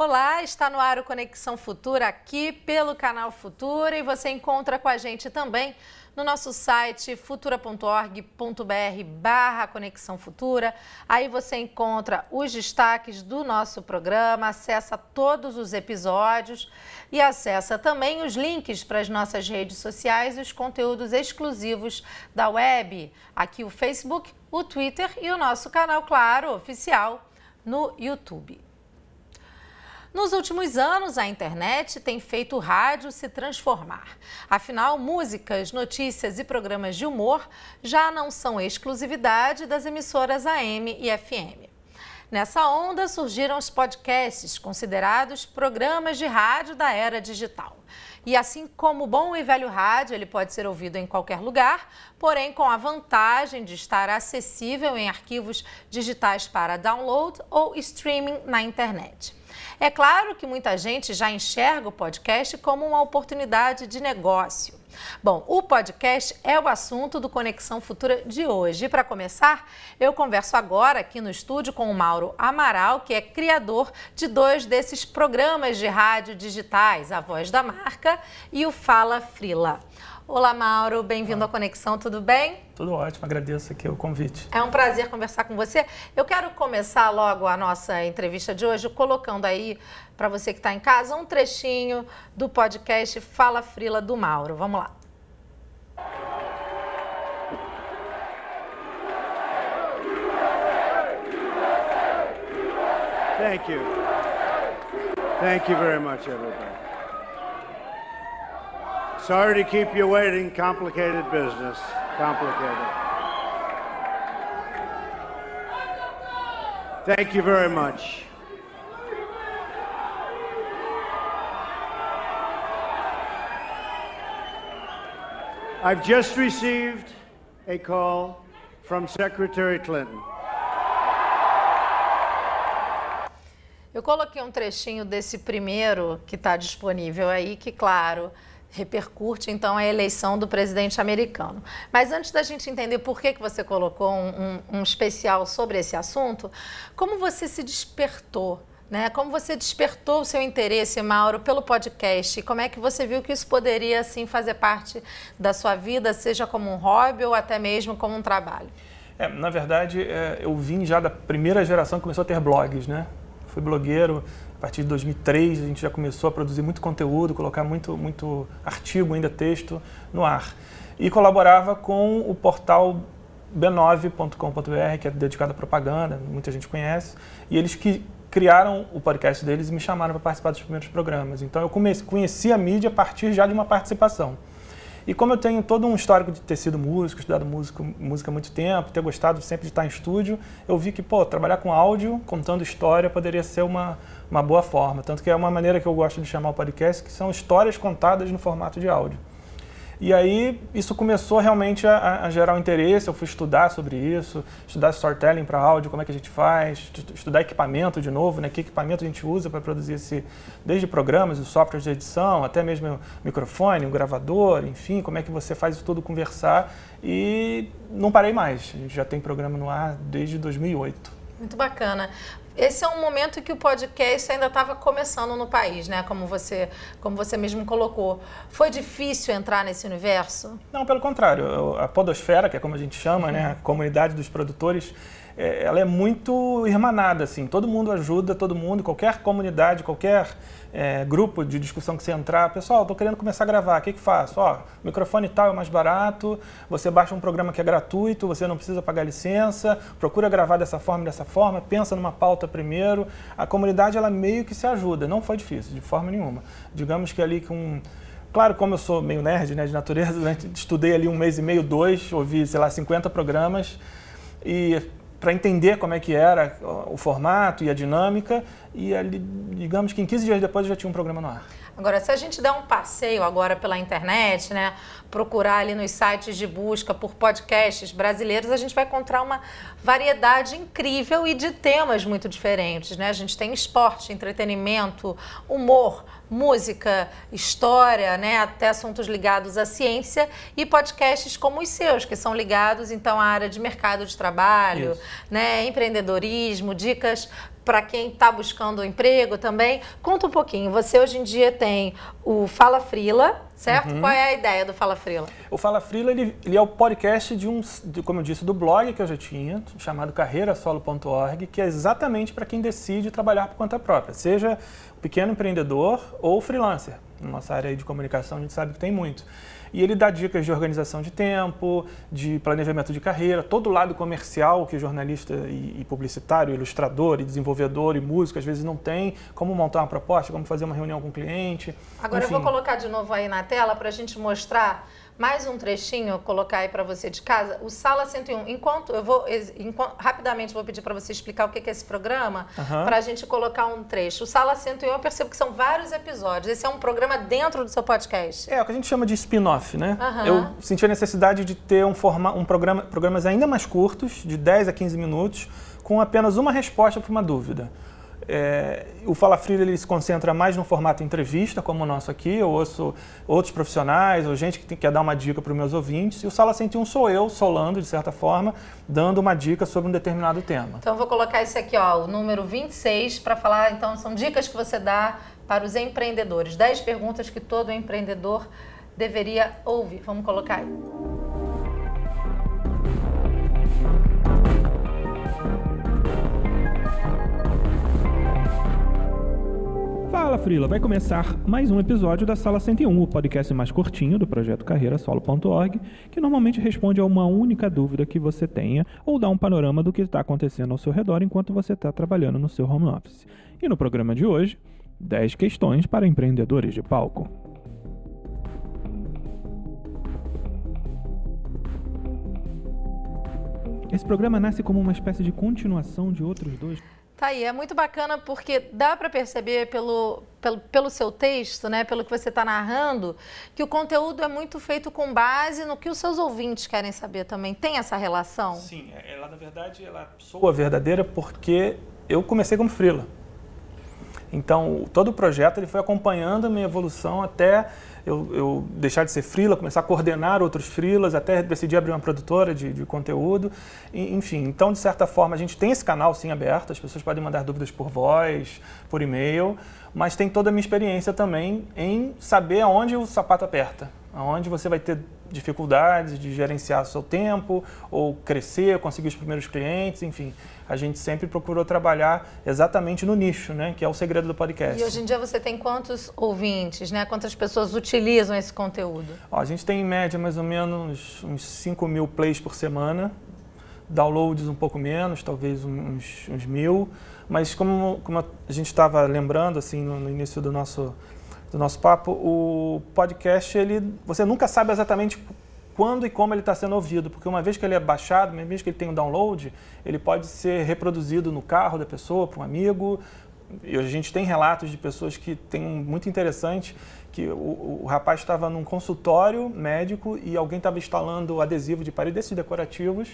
Olá, está no ar o Conexão Futura aqui pelo canal Futura e você encontra com a gente também no nosso site futura.org.br barra Conexão Futura. Aí você encontra os destaques do nosso programa, acessa todos os episódios e acessa também os links para as nossas redes sociais e os conteúdos exclusivos da web. Aqui o Facebook, o Twitter e o nosso canal, claro, oficial no YouTube. Nos últimos anos, a internet tem feito o rádio se transformar. Afinal, músicas, notícias e programas de humor já não são exclusividade das emissoras AM e FM. Nessa onda surgiram os podcasts, considerados programas de rádio da era digital. E assim como o bom e velho rádio, ele pode ser ouvido em qualquer lugar, porém com a vantagem de estar acessível em arquivos digitais para download ou streaming na internet. É claro que muita gente já enxerga o podcast como uma oportunidade de negócio. Bom, o podcast é o assunto do Conexão Futura de hoje. E para começar, eu converso agora aqui no estúdio com o Mauro Amaral, que é criador de dois desses programas de rádio digitais, A Voz da Marca e o Fala Frila. Olá, Mauro, bem-vindo à Conexão, tudo bem? Tudo ótimo, agradeço aqui o convite. É um prazer conversar com você. Eu quero começar logo a nossa entrevista de hoje colocando aí, para você que está em casa, um trechinho do podcast Fala Frila do Mauro. Vamos lá. Thank you. Thank you very much, everybody. Sorry to keep you waiting. Complicated business. Complicated. Thank you very much. I've just received a call from Secretary Clinton. Eu coloquei um trechinho desse primeiro que está disponível aí, que, claro, repercute então a eleição do presidente americano. Mas antes da gente entender por que, que você colocou um, um, um especial sobre esse assunto, como você se despertou? Né? Como você despertou o seu interesse, Mauro, pelo podcast? Como é que você viu que isso poderia assim fazer parte da sua vida, seja como um hobby ou até mesmo como um trabalho? É, na verdade, é, eu vim já da primeira geração que começou a ter blogs, né? fui blogueiro. A partir de 2003 a gente já começou a produzir muito conteúdo, colocar muito, muito artigo, ainda texto, no ar. E colaborava com o portal b9.com.br, que é dedicado à propaganda, muita gente conhece, e eles que criaram o podcast deles e me chamaram para participar dos primeiros programas. Então eu comecei, conheci a mídia a partir já de uma participação. E como eu tenho todo um histórico de ter sido músico, estudado músico, música há muito tempo, ter gostado sempre de estar em estúdio, eu vi que, pô, trabalhar com áudio, contando história, poderia ser uma, uma boa forma. Tanto que é uma maneira que eu gosto de chamar o podcast, que são histórias contadas no formato de áudio. E aí isso começou realmente a, a gerar um interesse, eu fui estudar sobre isso, estudar storytelling para áudio, como é que a gente faz, estudar equipamento de novo, né? que equipamento a gente usa para produzir esse, desde programas, os softwares de edição, até mesmo microfone, um gravador, enfim, como é que você faz isso tudo conversar e não parei mais, a gente já tem programa no ar desde 2008. Muito bacana. Esse é um momento que o podcast ainda estava começando no país, né? Como você, como você mesmo colocou. Foi difícil entrar nesse universo? Não, pelo contrário. A podosfera, que é como a gente chama, uhum. né? A comunidade dos produtores é, ela é muito irmanada, assim. Todo mundo ajuda, todo mundo, qualquer comunidade, qualquer é, grupo de discussão que você entrar, pessoal, estou querendo começar a gravar, o que, que faço? Ó, microfone tal é mais barato, você baixa um programa que é gratuito, você não precisa pagar licença, procura gravar dessa forma, dessa forma, pensa numa pauta primeiro. A comunidade, ela meio que se ajuda, não foi difícil, de forma nenhuma. Digamos que ali com... Claro, como eu sou meio nerd, né, de natureza, né, estudei ali um mês e meio, dois, ouvi, sei lá, 50 programas, e para entender como é que era o formato e a dinâmica, e ali, digamos que em 15 dias depois eu já tinha um programa no ar. Agora, se a gente der um passeio agora pela internet, né, procurar ali nos sites de busca por podcasts brasileiros, a gente vai encontrar uma variedade incrível e de temas muito diferentes, né? A gente tem esporte, entretenimento, humor, música, história, né, até assuntos ligados à ciência e podcasts como os seus, que são ligados então à área de mercado de trabalho, Isso. né, empreendedorismo, dicas para quem está buscando emprego também. Conta um pouquinho. Você hoje em dia tem o Fala Frila, certo? Uhum. Qual é a ideia do Fala Frila? O Fala Frila ele, ele é o podcast de um, de, como eu disse, do blog que eu já tinha, chamado carreirasolo.org, que é exatamente para quem decide trabalhar por conta própria, seja pequeno empreendedor ou freelancer. Na nossa área de comunicação a gente sabe que tem muito. E ele dá dicas de organização de tempo, de planejamento de carreira, todo o lado comercial que jornalista e, e publicitário, ilustrador e desenvolvedor e músico às vezes não tem, como montar uma proposta, como fazer uma reunião com o cliente. Agora enfim. eu vou colocar de novo aí na tela para a gente mostrar mais um trechinho, colocar aí para você de casa, o Sala 101. Enquanto eu vou, enquanto, rapidamente vou pedir para você explicar o que é esse programa, uhum. para a gente colocar um trecho. O Sala 101, eu percebo que são vários episódios. Esse é um programa dentro do seu podcast. É, o que a gente chama de spin-off, né? Uhum. Eu senti a necessidade de ter um, forma, um programa, programas ainda mais curtos, de 10 a 15 minutos, com apenas uma resposta para uma dúvida. É, o Fala Frila ele se concentra mais no formato entrevista, como o nosso aqui. Eu ouço outros profissionais ou gente que tem, quer dar uma dica para os meus ouvintes. E o Sala 101 sou eu, solando, de certa forma, dando uma dica sobre um determinado tema. Então, eu vou colocar esse aqui, ó, o número 26, para falar. Então, são dicas que você dá para os empreendedores. 10 perguntas que todo empreendedor deveria ouvir. Vamos colocar aí. Fala, Frila! Vai começar mais um episódio da Sala 101, o podcast mais curtinho do projeto carreirasolo.org, que normalmente responde a uma única dúvida que você tenha ou dá um panorama do que está acontecendo ao seu redor enquanto você está trabalhando no seu home office. E no programa de hoje, 10 questões para empreendedores de palco. Esse programa nasce como uma espécie de continuação de outros dois. Tá aí, é muito bacana porque dá para perceber pelo, pelo, pelo, seu texto, né, pelo que você está narrando, que o conteúdo é muito feito com base no que os seus ouvintes querem saber também. Tem essa relação? Sim, é, ela na verdade ela soa verdadeira porque eu comecei como frila. Então todo o projeto ele foi acompanhando a minha evolução até eu, eu deixar de ser frila, começar a coordenar outros frilas, até decidir abrir uma produtora de, de conteúdo, e, enfim. Então, de certa forma, a gente tem esse canal sim aberto, as pessoas podem mandar dúvidas por voz, por e-mail, mas tem toda a minha experiência também em saber aonde o sapato aperta onde você vai ter dificuldades de gerenciar seu tempo ou crescer, conseguir os primeiros clientes, enfim. A gente sempre procurou trabalhar exatamente no nicho, né, que é o segredo do podcast. E hoje em dia você tem quantos ouvintes, né? Quantas pessoas utilizam esse conteúdo? Ó, a gente tem em média mais ou menos uns 5 mil plays por semana, downloads um pouco menos, talvez uns, uns mil, mas como, como a gente estava lembrando assim no, no início do nosso do nosso papo, o podcast, ele, você nunca sabe exatamente quando e como ele está sendo ouvido, porque uma vez que ele é baixado, uma vez que ele tem um download, ele pode ser reproduzido no carro da pessoa, para um amigo. E a gente tem relatos de pessoas que tem um muito interessante, que o, o rapaz estava num consultório médico e alguém estava instalando adesivo de parede desses decorativos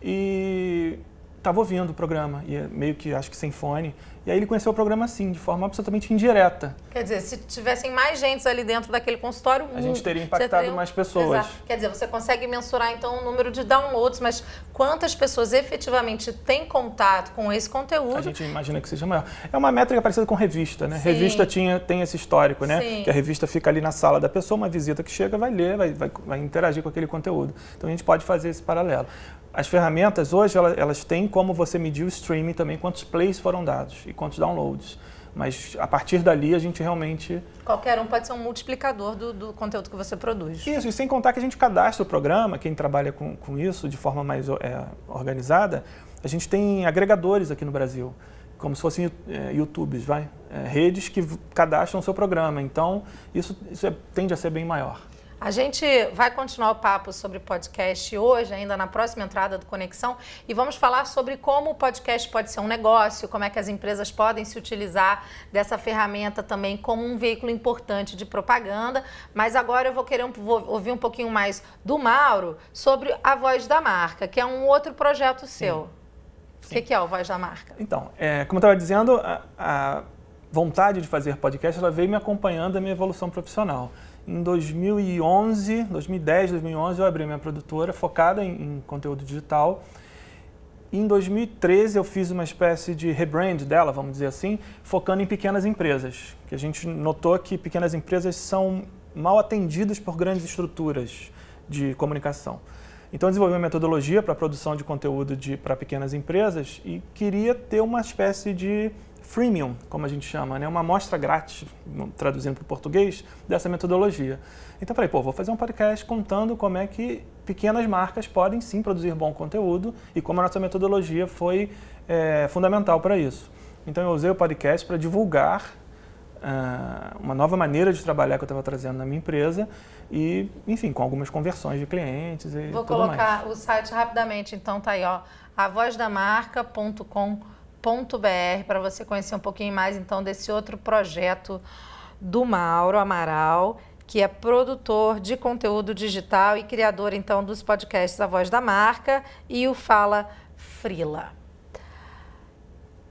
e estava ouvindo o programa, e é meio que acho que sem fone, e aí ele conheceu o programa assim, de forma absolutamente indireta. Quer dizer, se tivessem mais gente ali dentro daquele consultório, a gente hum, teria impactado teria... mais pessoas. Exato. Quer dizer, você consegue mensurar então o número de downloads, mas quantas pessoas efetivamente têm contato com esse conteúdo? A gente imagina que seja maior. É uma métrica parecida com revista, né? Sim. Revista tinha, tem esse histórico, né? Sim. Que a revista fica ali na sala da pessoa, uma visita que chega vai ler, vai, vai, vai interagir com aquele conteúdo. Então a gente pode fazer esse paralelo as ferramentas hoje elas, elas, têm como você medir o streaming também, quantos plays foram dados e quantos downloads. Mas a partir dali a gente realmente. Qualquer um pode ser um multiplicador do, do conteúdo que você produz. Isso, e sem contar que a gente cadastra o programa, quem trabalha com, com isso de forma mais é, organizada, a gente tem agregadores aqui no Brasil, como se fossem é, YouTubes, vai? É, redes que cadastram o seu programa. Então, isso, isso é, tende a ser bem maior. A gente vai continuar o papo sobre podcast hoje, ainda na próxima entrada do Conexão, e vamos falar sobre como o podcast pode ser um negócio, como é que as empresas podem se utilizar dessa ferramenta também como um veículo importante de propaganda. Mas agora eu vou querer um, vou ouvir um pouquinho mais do Mauro sobre a voz da marca, que é um outro projeto seu. O que, que, é o Voz da Marca? Então, é, como eu estava dizendo, a, a vontade de fazer podcast ela veio me acompanhando a minha evolução profissional. Em 2011, 2010, 2011, eu abri minha produtora focada em, em conteúdo digital. Em 2013, eu fiz uma espécie de rebrand dela, vamos dizer assim, focando em pequenas empresas. Que a gente notou que pequenas empresas são mal atendidas por grandes estruturas de comunicação. Então, desenvolvi uma metodologia para produção de conteúdo de, para pequenas empresas e queria ter uma espécie de freemium, como a gente chama, né? uma amostra grátis, traduzindo para o português, dessa metodologia. Então falei, pô, vou fazer um podcast contando como é que pequenas marcas podem sim produzir bom conteúdo e como a nossa metodologia foi é, fundamental para isso. Então eu usei o podcast para divulgar ah, uma nova maneira de trabalhar que eu estava trazendo na minha empresa e, enfim, com algumas conversões de clientes e Vou colocar mais. o site rapidamente, então tá aí, ó, avozdamarca.com.br para você conhecer um pouquinho mais então desse outro projeto do Mauro Amaral, que é produtor de conteúdo digital e criador então dos podcasts A Voz da Marca e o Fala Frila.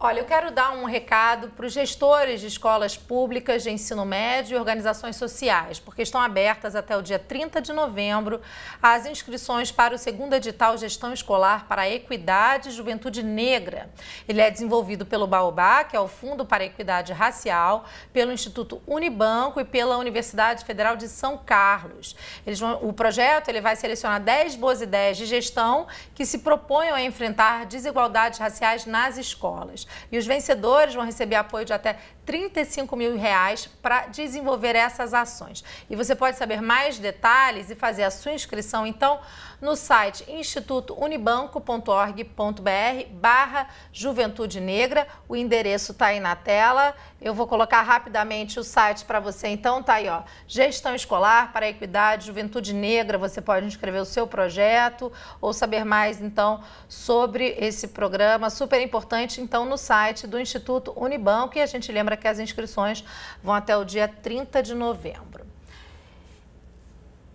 Olha, eu quero dar um recado para os gestores de escolas públicas de ensino médio e organizações sociais, porque estão abertas até o dia 30 de novembro as inscrições para o segundo edital Gestão Escolar para a Equidade e Juventude Negra. Ele é desenvolvido pelo Baobá, que é o Fundo para a Equidade Racial, pelo Instituto Unibanco e pela Universidade Federal de São Carlos. Vão, o projeto ele vai selecionar 10 boas ideias de gestão que se proponham a enfrentar desigualdades raciais nas escolas. E os vencedores vão receber apoio de até 35 mil reais para desenvolver essas ações. E você pode saber mais detalhes e fazer a sua inscrição, então, no site institutounibanco.org.br barra Juventude Negra. O endereço está aí na tela. Eu vou colocar rapidamente o site para você. Então, tá aí, ó. Gestão Escolar para a Equidade, Juventude Negra. Você pode inscrever o seu projeto ou saber mais, então, sobre esse programa super importante, então, no site do Instituto Unibanco. E a gente lembra Lembra que as inscrições vão até o dia 30 de novembro.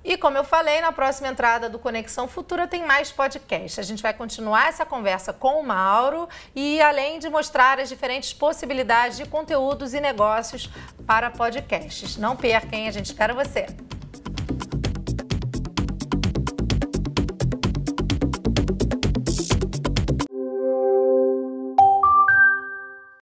E como eu falei, na próxima entrada do Conexão Futura tem mais podcast. A gente vai continuar essa conversa com o Mauro e além de mostrar as diferentes possibilidades de conteúdos e negócios para podcasts. Não perca, hein? A gente espera você.